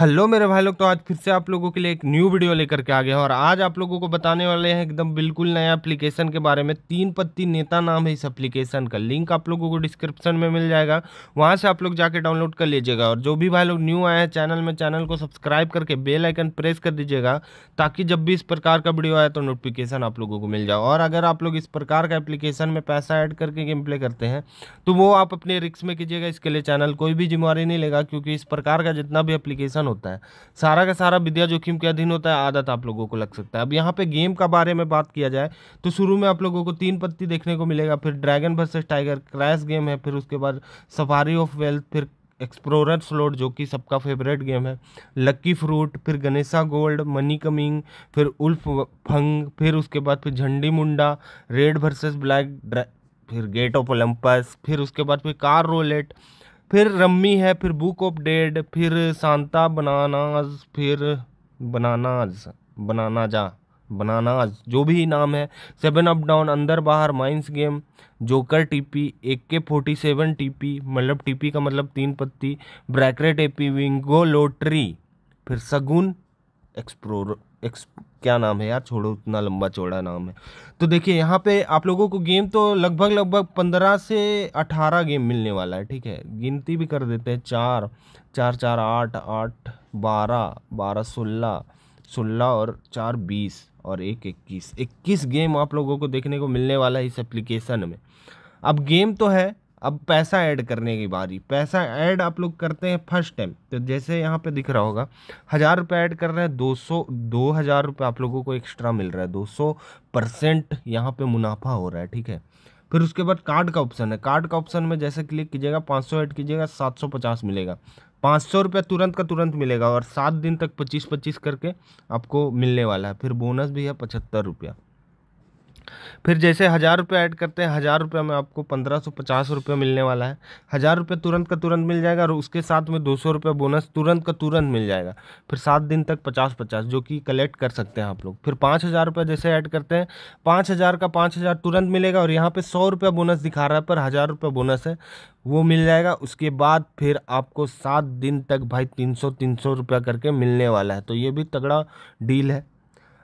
hello मेरे भाई लोग तो आज फिर से आप लोगों के लिए एक न्यू वीडियो लेकर के आ गया और आज आप लोगों को बताने वाले हैं एकदम बिल्कुल नया एप्लीकेशन के बारे में तीन पत्ती नेता नाम है इस एप्लीकेशन का लिंक आप लोगों को डिस्क्रिप्शन में मिल जाएगा वहां से आप लोग जाके डाउनलोड कर लीजिएगा और जो भी भाई लोग न्यू आए हैं चैनल में चैनल को सब्सक्राइब करके बेलाइकन प्रेस कर दीजिएगा ताकि जब भी इस प्रकार का वीडियो आए तो नोटिफिकेशन आप लोगों को मिल जाए और अगर आप लोग इस प्रकार का एप्लीकेशन में पैसा ऐड करके गेम प्ले करते हैं तो वो आप अपने रिक्स में कीजिएगा इसके लिए चैनल कोई भी जिम्मेवारी नहीं लेगा क्योंकि इस प्रकार का जितना भी एप्लीकेशन होता है सारा का सारा विद्या जोखिम के अधीन होता है आदत आप लोगों को लग सकता है अब यहाँ पे गेम का बारे में बात किया जाए तो शुरू में आप लोगों को तीन पत्ती देखने को मिलेगा फिर dragon versus tiger crash game है फिर उसके बाद सफारी ऑफ वेल्थ फिर एक्सप्लोरर स्लोट जो कि सबका फेवरेट गेम है लक्की फ्रूट फिर गनेसा गोल्ड मनी कमिंग फिर उल्फ फंग फिर उसके बाद फिर Jhandi Munda red versus black फिर गेट ऑफ ओलंपस फिर उसके बाद फिर कार रोलेट फिर रम्मी है फिर बुक ऑफ डेड फिर सांता बनानाज फिर बनानाज बनानाजा बनानाज जो भी नाम है seven up down Andar Bahar mines game joker TP A K forty seven TP मतलब टीपी का मतलब तीन पत्ती ब्रैकेट एपी विंगो लोटरी फिर सगुन एक्सप्लोर एक्स क्या नाम है यार छोड़ो उतना लंबा चौड़ा नाम है तो देखिए यहाँ पे आप लोगों को गेम तो लगभग लगभग पंद्रह से अठारह गेम मिलने वाला है ठीक है गिनती भी कर देते हैं चार चार चार आठ आठ बारह बारह सोलह सोलह और चार बीस और एक इक्कीस इक्कीस गेम आप लोगों को देखने को मिलने वाला है इस एप्लीकेशन में अब गेम तो है अब पैसा ऐड करने की बारी पैसा ऐड आप लोग करते हैं फर्स्ट टाइम तो जैसे यहाँ पे दिख रहा होगा हज़ार रुपये ऐड कर रहे हैं दो सौ दो हज़ार रुपये आप लोगों को एक्स्ट्रा मिल रहा है दो सौ परसेंट यहाँ पर मुनाफा हो रहा है ठीक है फिर उसके बाद कार्ड का ऑप्शन है कार्ड का ऑप्शन में जैसे क्लिक कीजिएगा पाँच सौ ऐड कीजिएगा सात सौ पचास मिलेगा पाँच सौ रुपया तुरंत का तुरंत मिलेगा और सात दिन तक पच्चीस पच्चीस करके आपको मिलने वाला है फिर बोनस भी है पचहत्तर रुपया फिर जैसे हज़ार रुपये ऐड करते हैं हज़ार रुपये में आपको पंद्रह सौ पचास रुपये मिलने वाला है हज़ार रुपये तुरंत का तुरंत मिल जाएगा और उसके साथ में दो सौ रुपये बोनस तुरंत का तुरंत मिल जाएगा फिर सात दिन तक पचास पचास जो कि कलेक्ट कर सकते हैं आप लोग फिर पाँच हज़ार रुपये जैसे ऐड करते हैं पाँच हज़ार का पाँच हज़ार तुरंत मिलेगा और यहाँ पर सौ रुपये बोनस दिखा रहा है पर हज़ार रुपये बोनस है वो मिल जाएगा उसके बाद फिर आपको सात दिन तक भाई तीन सौ तीन सौ रुपया करके मिलने वाला है तो ये भी तगड़ा डील है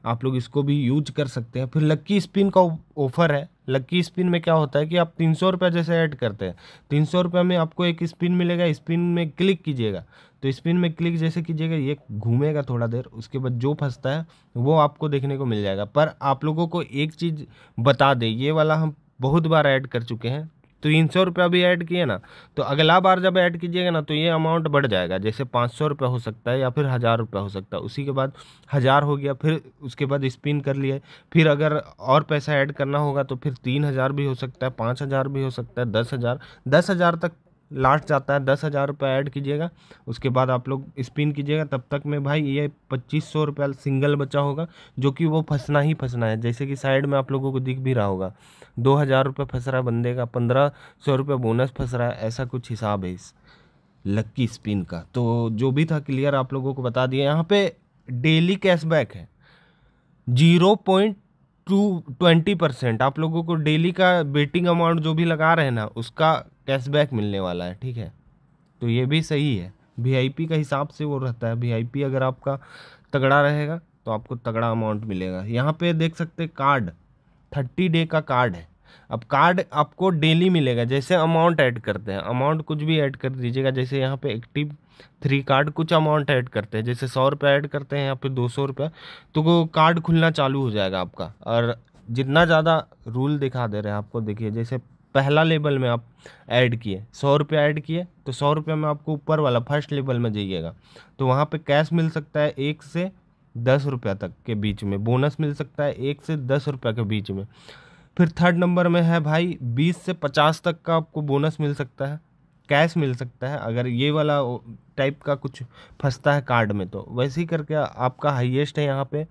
आप लोग इसको भी यूज कर सकते हैं फिर लक्की स्पिन का ऑफर है लक्की स्पिन में क्या होता है कि आप तीन सौ रुपया जैसे ऐड करते हैं तीन सौ रुपये में आपको एक स्पिन मिलेगा स्पिन में क्लिक कीजिएगा तो स्पिन में क्लिक जैसे कीजिएगा ये घूमेगा थोड़ा देर उसके बाद जो फंसता है वो आपको देखने को मिल जाएगा पर आप लोगों को एक चीज़ बता दें ये वाला हम बहुत बार ऐड कर चुके हैं तीन सौ रुपया भी ऐड किए ना तो अगला बार जब ऐड कीजिएगा ना तो ये अमाउंट बढ़ जाएगा जैसे पाँच सौ रुपया हो सकता है या फिर हज़ार रुपया हो सकता है उसी के बाद हज़ार हो गया फिर उसके बाद स्पिन कर लिए फिर अगर और पैसा ऐड करना होगा तो फिर तीन हज़ार भी हो सकता है पाँच हज़ार भी हो सकता है दस हज़ार दस हज़ार तक लास्ट जाता है दस हज़ार रुपये ऐड कीजिएगा उसके बाद आप लोग स्पिन कीजिएगा तब तक में भाई ये पच्चीस सौ रुपया सिंगल बचा होगा जो कि वो फंसना ही फंसना है जैसे कि साइड में आप लोगों को दिख भी रहा होगा दो हज़ार रुपये फंस रहा है बंदे का पंद्रह सौ रुपये बोनस फंस रहा है ऐसा कुछ हिसाब है इस लक्की स्पिन का तो जो भी था क्लियर आप लोगों को बता दिया यहाँ पे डेली कैशबैक है zero point two twenty percent आप लोगों को डेली का बेटिंग अमाउंट जो भी लगा रहे हैं ना उसका कैशबैक मिलने वाला है ठीक है तो ये भी सही है वीआईपी का हिसाब से वो रहता है वीआईपी अगर आपका तगड़ा रहेगा तो आपको तगड़ा अमाउंट मिलेगा यहाँ पे देख सकते कार्ड थर्टी डे का कार्ड है अब कार्ड आपको डेली मिलेगा जैसे अमाउंट ऐड करते हैं अमाउंट कुछ भी ऐड कर दीजिएगा जैसे यहाँ पे एक्टिव थ्री कार्ड कुछ अमाउंट ऐड करते हैं जैसे सौ रुपये ऐड करते हैं या फिर दो सौ रुपये तो वो कार्ड खुलना चालू हो जाएगा आपका और जितना ज़्यादा रूल दिखा दे रहे हैं आपको देखिए जैसे पहला लेवल में आप ऐड किए सौ रुपये ऐड किए तो सौ रुपये में आपको ऊपर वाला फर्स्ट लेवल में जाइएगा तो वहाँ पे कैश मिल सकता है एक से दस रुपया तक के बीच में बोनस मिल सकता है एक से दस रुपया के बीच में फिर थर्ड नंबर में है भाई बीस से पचास तक का आपको बोनस मिल सकता है कैश मिल सकता है अगर ये वाला टाइप का कुछ फंसता है कार्ड में तो वैसे ही करके आपका हाइएस्ट है यहाँ पर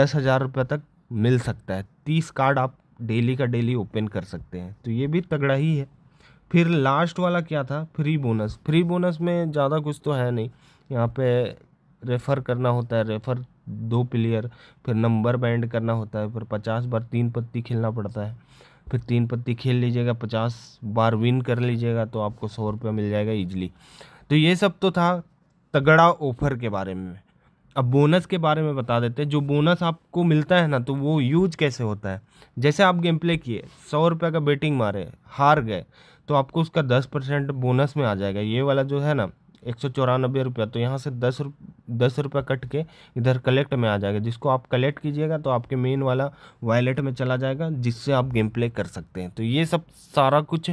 दस हज़ार रुपये तक मिल सकता है तीस कार्ड आप डेली का डेली ओपन कर सकते हैं तो ये भी तगड़ा ही है फिर लास्ट वाला क्या था फ्री बोनस फ्री बोनस में ज़्यादा कुछ तो है नहीं यहाँ पे रेफ़र करना होता है रेफ़र दो प्लेयर फिर नंबर बैंड करना होता है फिर पचास बार तीन पत्ती खेलना पड़ता है फिर तीन पत्ती खेल लीजिएगा पचास बार विन कर लीजिएगा तो आपको सौ रुपया मिल जाएगा ईजिली तो ये सब तो था तगड़ा ऑफर के बारे में अब बोनस के बारे में बता देते हैं जो बोनस आपको मिलता है ना तो वो यूज कैसे होता है जैसे आप गेम प्ले किए सौ रुपये का बेटिंग मारे हार गए तो आपको उसका दस परसेंट बोनस में आ जाएगा ये वाला जो है ना एक सौ चौरानबे रुपया तो यहाँ से दस रुप दस रुपया कट के इधर कलेक्ट में आ जाएगा जिसको आप कलेक्ट कीजिएगा तो आपके मेन वाला वॉलेट में चला जाएगा जिससे आप गेम प्ले कर सकते हैं तो ये सब सारा कुछ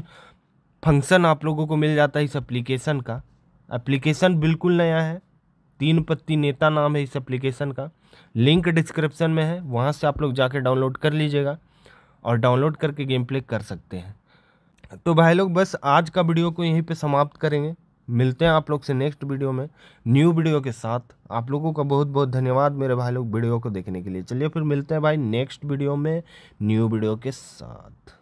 फंक्शन आप लोगों को मिल जाता है इस एप्लीकेशन का एप्लीकेशन बिल्कुल नया है तीन पत्ती नेता नाम है इस एप्लीकेशन का लिंक डिस्क्रिप्शन में है वहाँ से आप लोग जाके डाउनलोड कर लीजिएगा और डाउनलोड करके गेम प्ले कर सकते हैं तो भाई लोग बस आज का वीडियो को यहीं पे समाप्त करेंगे मिलते हैं आप लोग से नेक्स्ट वीडियो में न्यू वीडियो के साथ आप लोगों का बहुत बहुत धन्यवाद मेरे भाई लोग वीडियो को देखने के लिए चलिए फिर मिलते हैं भाई नेक्स्ट वीडियो में न्यू वीडियो के साथ